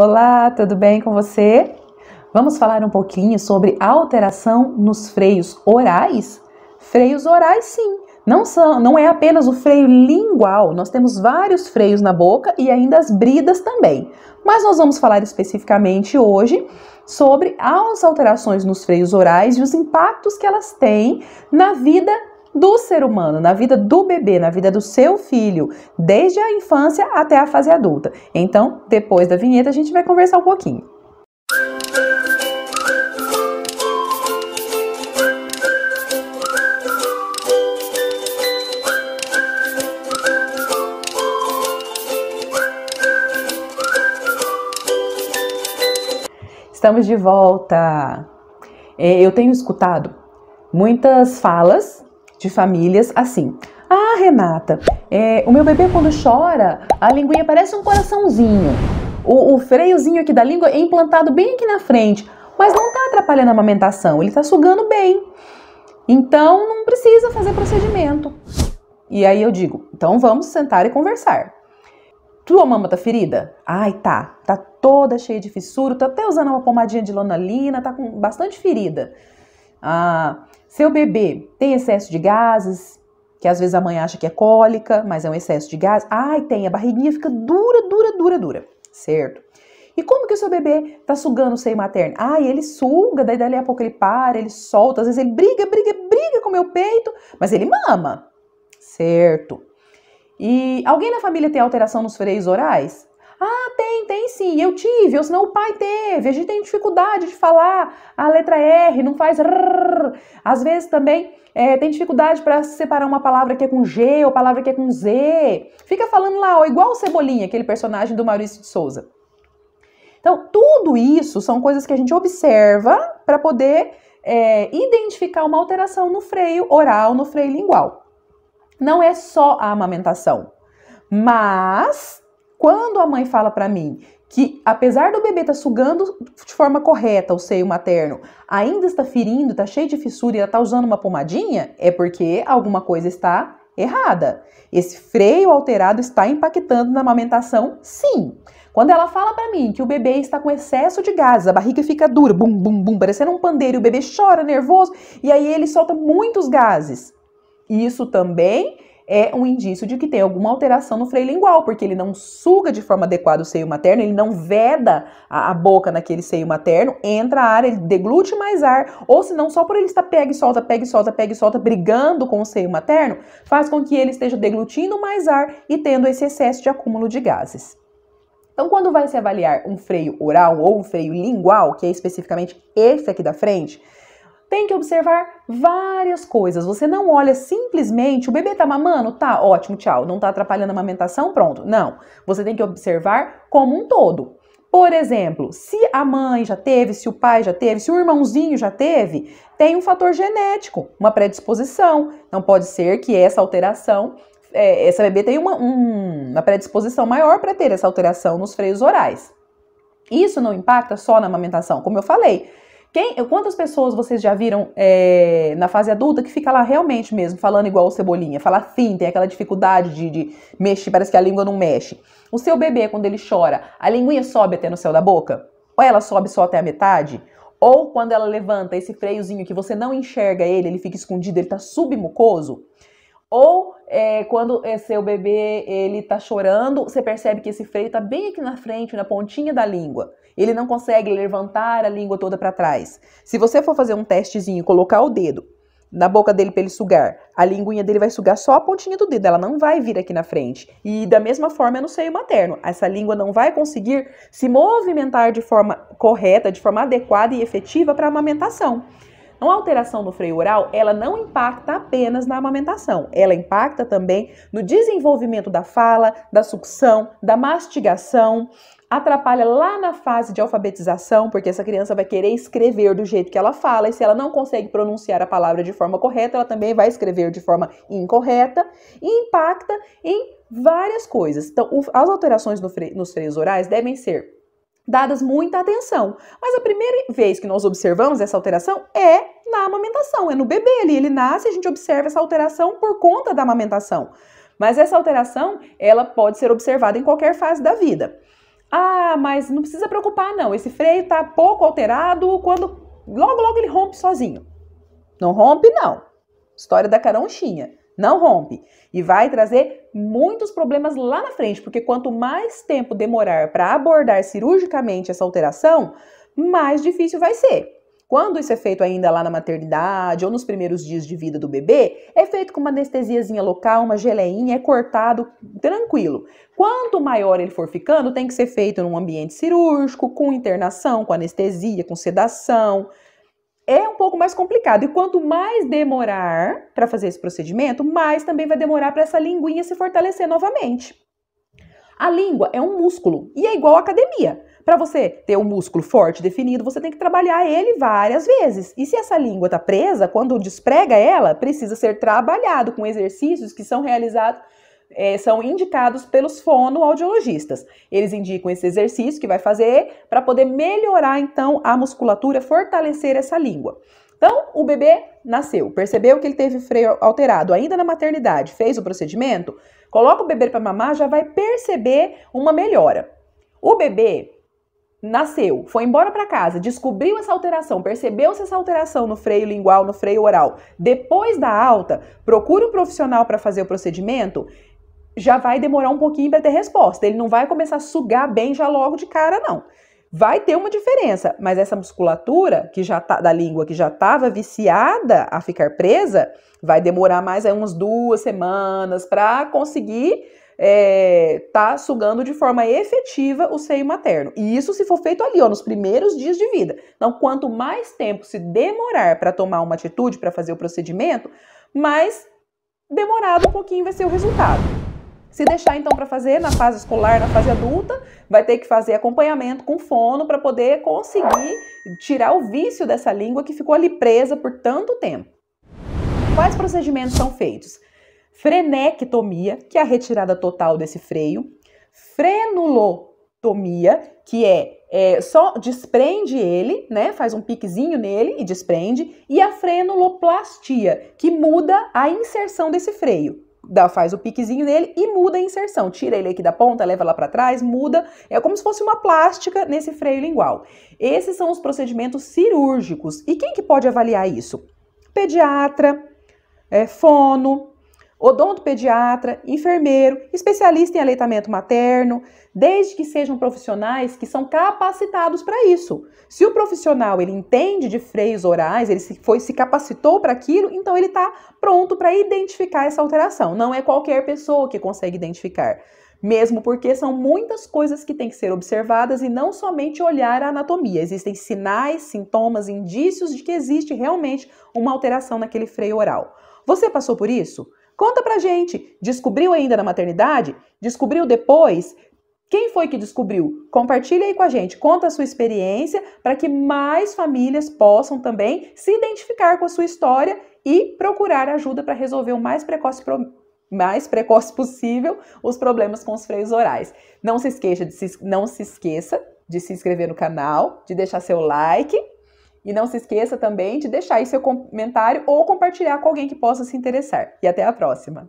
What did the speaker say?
Olá, tudo bem com você? Vamos falar um pouquinho sobre alteração nos freios orais? Freios orais, sim. Não, são, não é apenas o freio lingual, nós temos vários freios na boca e ainda as bridas também. Mas nós vamos falar especificamente hoje sobre as alterações nos freios orais e os impactos que elas têm na vida do ser humano, na vida do bebê, na vida do seu filho, desde a infância até a fase adulta. Então, depois da vinheta, a gente vai conversar um pouquinho. Estamos de volta. É, eu tenho escutado muitas falas de famílias assim. Ah, Renata, é, o meu bebê quando chora, a linguinha parece um coraçãozinho. O, o freiozinho aqui da língua é implantado bem aqui na frente, mas não está atrapalhando a amamentação, ele está sugando bem. Então não precisa fazer procedimento. E aí eu digo, então vamos sentar e conversar. Tua mama tá ferida? Ai, tá. Tá toda cheia de fissura, tá até usando uma pomadinha de lonalina, tá com bastante ferida. Ah, seu bebê tem excesso de gases, que às vezes a mãe acha que é cólica, mas é um excesso de gás. Ai, tem, a barriguinha fica dura, dura, dura, dura, certo? E como que o seu bebê tá sugando o seio materno? Ai, ele suga, daí dali a pouco ele para, ele solta, às vezes ele briga, briga, briga com o meu peito, mas ele mama, certo? E alguém na família tem alteração nos freios orais? Ah, tem, tem sim, eu tive, ou senão o pai teve. A gente tem dificuldade de falar a letra R, não faz rrr. Às vezes também é, tem dificuldade para separar uma palavra que é com G ou palavra que é com Z. Fica falando lá, ó, igual o Cebolinha, aquele personagem do Maurício de Souza. Então, tudo isso são coisas que a gente observa para poder é, identificar uma alteração no freio oral, no freio lingual. Não é só a amamentação, mas quando a mãe fala para mim que, apesar do bebê estar tá sugando de forma correta o seio materno, ainda está ferindo, está cheio de fissura e ela está usando uma pomadinha, é porque alguma coisa está errada. Esse freio alterado está impactando na amamentação, sim. Quando ela fala para mim que o bebê está com excesso de gases, a barriga fica dura, bum, bum, bum, parecendo um pandeiro, o bebê chora nervoso e aí ele solta muitos gases. Isso também é um indício de que tem alguma alteração no freio lingual, porque ele não suga de forma adequada o seio materno, ele não veda a, a boca naquele seio materno, entra ar, ele deglute mais ar, ou se não, só por ele estar pega e solta, pega e solta, pega e solta, brigando com o seio materno, faz com que ele esteja deglutindo mais ar e tendo esse excesso de acúmulo de gases. Então, quando vai se avaliar um freio oral ou um freio lingual, que é especificamente esse aqui da frente, tem que observar várias coisas. Você não olha simplesmente, o bebê tá mamando? Tá, ótimo, tchau. Não tá atrapalhando a amamentação? Pronto. Não. Você tem que observar como um todo. Por exemplo, se a mãe já teve, se o pai já teve, se o irmãozinho já teve, tem um fator genético, uma predisposição. Não pode ser que essa alteração, é, essa bebê tenha uma, um, uma predisposição maior para ter essa alteração nos freios orais. Isso não impacta só na amamentação, como eu falei. Quem, quantas pessoas vocês já viram é, na fase adulta que fica lá realmente mesmo, falando igual o Cebolinha? Fala assim, tem aquela dificuldade de, de mexer, parece que a língua não mexe. O seu bebê, quando ele chora, a linguinha sobe até no céu da boca? Ou ela sobe só até a metade? Ou quando ela levanta esse freiozinho que você não enxerga ele, ele fica escondido, ele tá submucoso? Ou é, quando é seu bebê ele tá chorando, você percebe que esse freio tá bem aqui na frente, na pontinha da língua. Ele não consegue levantar a língua toda para trás. Se você for fazer um testezinho, colocar o dedo na boca dele para ele sugar, a linguinha dele vai sugar só a pontinha do dedo, ela não vai vir aqui na frente. E da mesma forma é no seio materno. Essa língua não vai conseguir se movimentar de forma correta, de forma adequada e efetiva para a amamentação. Então, a alteração no freio oral, ela não impacta apenas na amamentação, ela impacta também no desenvolvimento da fala, da sucção, da mastigação, atrapalha lá na fase de alfabetização, porque essa criança vai querer escrever do jeito que ela fala, e se ela não consegue pronunciar a palavra de forma correta, ela também vai escrever de forma incorreta, e impacta em várias coisas. Então, as alterações no freio, nos freios orais devem ser dadas muita atenção. Mas a primeira vez que nós observamos essa alteração é na amamentação, é no bebê ali, ele nasce, a gente observa essa alteração por conta da amamentação. Mas essa alteração, ela pode ser observada em qualquer fase da vida. Ah, mas não precisa preocupar não, esse freio está pouco alterado quando logo logo ele rompe sozinho. Não rompe não. História da caronchinha. Não rompe. E vai trazer muitos problemas lá na frente, porque quanto mais tempo demorar para abordar cirurgicamente essa alteração, mais difícil vai ser. Quando isso é feito ainda lá na maternidade ou nos primeiros dias de vida do bebê, é feito com uma anestesiazinha local, uma geleinha, é cortado tranquilo. Quanto maior ele for ficando, tem que ser feito num ambiente cirúrgico, com internação, com anestesia, com sedação, é um pouco mais complicado. E quanto mais demorar para fazer esse procedimento, mais também vai demorar para essa linguinha se fortalecer novamente. A língua é um músculo e é igual à academia. Para você ter um músculo forte definido, você tem que trabalhar ele várias vezes. E se essa língua está presa, quando desprega ela, precisa ser trabalhado com exercícios que são realizados é, são indicados pelos fonoaudiologistas. Eles indicam esse exercício que vai fazer para poder melhorar então a musculatura, fortalecer essa língua. Então, o bebê nasceu, percebeu que ele teve freio alterado ainda na maternidade, fez o procedimento, coloca o bebê para mamar, já vai perceber uma melhora. O bebê nasceu, foi embora para casa, descobriu essa alteração, percebeu-se essa alteração no freio lingual, no freio oral. Depois da alta, procura um profissional para fazer o procedimento já vai demorar um pouquinho para ter resposta. Ele não vai começar a sugar bem já logo de cara, não. Vai ter uma diferença, mas essa musculatura que já tá, da língua que já estava viciada a ficar presa, vai demorar mais aí umas duas semanas para conseguir é, tá sugando de forma efetiva o seio materno. E isso se for feito ali, ó, nos primeiros dias de vida. Então, quanto mais tempo se demorar para tomar uma atitude, para fazer o procedimento, mais demorado um pouquinho vai ser o resultado. Se deixar então para fazer na fase escolar, na fase adulta, vai ter que fazer acompanhamento com fono para poder conseguir tirar o vício dessa língua que ficou ali presa por tanto tempo. Quais procedimentos são feitos? Frenectomia, que é a retirada total desse freio, frenulotomia, que é é, só desprende ele, né? Faz um piquezinho nele e desprende. E a frenuloplastia, que muda a inserção desse freio dá, faz o piquezinho nele e muda a inserção. Tira ele aqui da ponta, leva lá para trás, muda. É como se fosse uma plástica nesse freio lingual. Esses são os procedimentos cirúrgicos. E quem que pode avaliar isso? Pediatra, é, fono, odontopediatra, enfermeiro, especialista em aleitamento materno, desde que sejam profissionais que são capacitados para isso. Se o profissional ele entende de freios orais, ele se, foi, se capacitou para aquilo, então ele está pronto para identificar essa alteração. Não é qualquer pessoa que consegue identificar. Mesmo porque são muitas coisas que têm que ser observadas e não somente olhar a anatomia. Existem sinais, sintomas, indícios de que existe realmente uma alteração naquele freio oral. Você passou por isso? Conta pra gente. Descobriu ainda na maternidade? Descobriu depois? Quem foi que descobriu? Compartilha aí com a gente, conta a sua experiência para que mais famílias possam também se identificar com a sua história e procurar ajuda para resolver o mais precoce, mais precoce possível os problemas com os freios orais. Não se esqueça de se, não se esqueça de se inscrever no canal, de deixar seu like e não se esqueça também de deixar aí seu comentário ou compartilhar com alguém que possa se interessar. E até a próxima!